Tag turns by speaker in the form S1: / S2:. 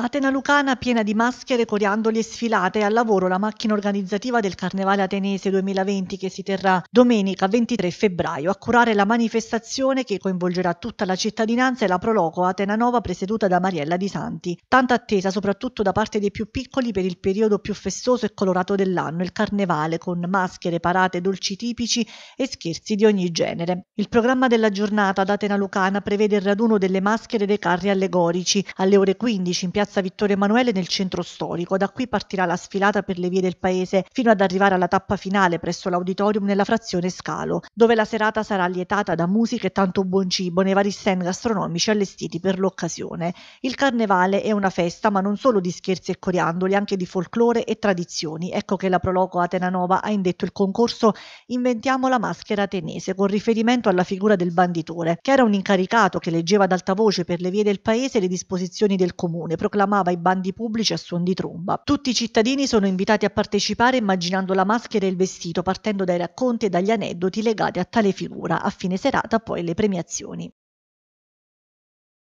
S1: Atena Lucana piena di maschere, coriandoli e sfilate è al lavoro la macchina organizzativa del Carnevale Atenese 2020 che si terrà domenica 23 febbraio a curare la manifestazione che coinvolgerà tutta la cittadinanza e la Proloco Atena Nova presieduta da Mariella Di Santi. Tanta attesa soprattutto da parte dei più piccoli per il periodo più festoso e colorato dell'anno, il Carnevale, con maschere, parate, dolci tipici e scherzi di ogni genere. Il programma della giornata ad Atena Lucana prevede il raduno delle maschere dei carri allegorici alle ore 15 in piazza piazza Vittorio Emanuele nel centro storico. Da qui partirà la sfilata per le vie del paese fino ad arrivare alla tappa finale presso l'auditorium nella frazione Scalo, dove la serata sarà lietata da musica e tanto buon cibo nei vari stand gastronomici allestiti per l'occasione. Il carnevale è una festa ma non solo di scherzi e coriandoli, anche di folklore e tradizioni. Ecco che la Proloco Atenanova ha indetto il concorso Inventiamo la maschera atenese con riferimento alla figura del banditore, che era un incaricato che leggeva ad alta voce per le vie del paese le disposizioni del comune, proclamando proclamava i bandi pubblici a suon di tromba. Tutti i cittadini sono invitati a partecipare immaginando la maschera e il vestito partendo dai racconti e dagli aneddoti legati a tale figura. A fine serata poi le premiazioni.